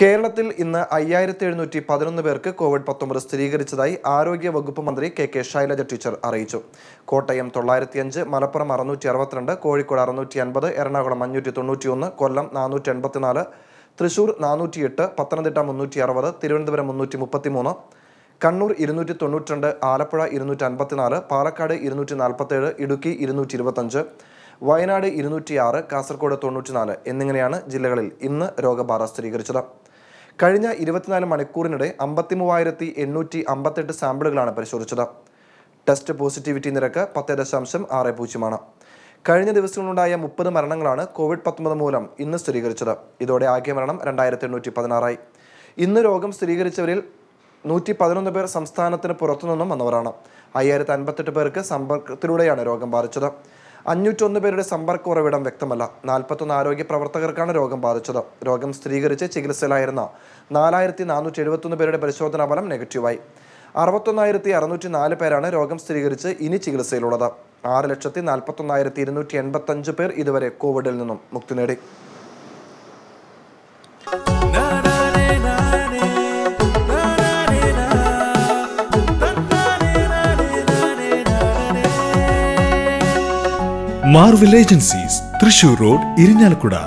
കേരളത്തിൽ ഇന്ന് അയ്യായിരത്തി എഴുന്നൂറ്റി പതിനൊന്ന് പേർക്ക് കോവിഡ് പത്തൊമ്പത് സ്ഥിരീകരിച്ചതായി ആരോഗ്യ വകുപ്പ് മന്ത്രി കെ കെ ശൈലജ ടീച്ചർ അറിയിച്ചു കോട്ടയം തൊള്ളായിരത്തി അഞ്ച് മലപ്പുറം അറുന്നൂറ്റി അറുപത്തിരണ്ട് കോഴിക്കോട് അറുന്നൂറ്റി അൻപത് എറണാകുളം അഞ്ഞൂറ്റി തൊണ്ണൂറ്റി ഒന്ന് കൊല്ലം നാനൂറ്റി എൺപത്തിനാല് തൃശൂർ നാനൂറ്റി എട്ട് പത്തനംതിട്ട മുന്നൂറ്റി അറുപത് തിരുവനന്തപുരം മുന്നൂറ്റി മുപ്പത്തി മൂന്ന് കണ്ണൂർ ഇരുന്നൂറ്റി തൊണ്ണൂറ്റി രണ്ട് ആലപ്പുഴ ഇരുന്നൂറ്റി അൻപത്തിനാല് പാലക്കാട് ഇരുന്നൂറ്റി നാൽപ്പത്തേഴ് ഇടുക്കി ഇരുന്നൂറ്റി ഇരുപത്തഞ്ച് വയനാട് ഇരുന്നൂറ്റി ആറ് കാസർഗോഡ് തൊണ്ണൂറ്റിനാല് എന്നിങ്ങനെയാണ് ജില്ലകളിൽ ഇന്ന് രോഗബാധ സ്ഥിരീകരിച്ചത് കഴിഞ്ഞ ഇരുപത്തിനാല് മണിക്കൂറിനിടെ അമ്പത്തി മൂവായിരത്തി എണ്ണൂറ്റി അമ്പത്തെട്ട് സാമ്പിളുകളാണ് പരിശോധിച്ചത് ടെസ്റ്റ് പോസിറ്റിവിറ്റി നിരക്ക് പത്ത് ദശാംശം ആറ് പൂജ്യമാണ് കഴിഞ്ഞ ദിവസങ്ങളിലുണ്ടായ മുപ്പത് മരണങ്ങളാണ് കോവിഡ് പത്തൊമ്പത് മൂലം ഇന്ന് സ്ഥിരീകരിച്ചത് ഇതോടെ ആകെ മരണം രണ്ടായിരത്തി എണ്ണൂറ്റി പതിനാറായി ഇന്ന് രോഗം സ്ഥിരീകരിച്ചവരിൽ നൂറ്റി പതിനൊന്ന് പേർ സംസ്ഥാനത്തിന് പുറത്തുനിന്നും വന്നവരാണ് അയ്യായിരത്തി അൻപത്തെട്ട് പേർക്ക് സമ്പർക്കത്തിലൂടെയാണ് രോഗം ബാധിച്ചത് അഞ്ഞൂറ്റൊന്ന് പേരുടെ സമ്പർക്ക ഉറവിടം വ്യക്തമല്ല നാൽപ്പത്തൊന്ന് ആരോഗ്യ പ്രവർത്തകർക്കാണ് രോഗം ബാധിച്ചത് രോഗം സ്ഥിരീകരിച്ച് ചികിത്സയിലായിരുന്ന നാലായിരത്തി നാനൂറ്റി എഴുപത്തൊന്ന് പേരുടെ പരിശോധനാ ഫലം നെഗറ്റീവായി അറുപത്തൊന്നായിരത്തി അറുന്നൂറ്റി നാല് പേരാണ് രോഗം സ്ഥിരീകരിച്ച് ഇനി ചികിത്സയിലുള്ളത് ആറ് ലക്ഷത്തി നാൽപ്പത്തൊന്നായിരത്തി ഇരുന്നൂറ്റി എൺപത്തഞ്ച് പേർ ഇതുവരെ കോവിഡിൽ നിന്നും മുക്തി നേടി Marvel agencies Thrissur road Irinjalakuda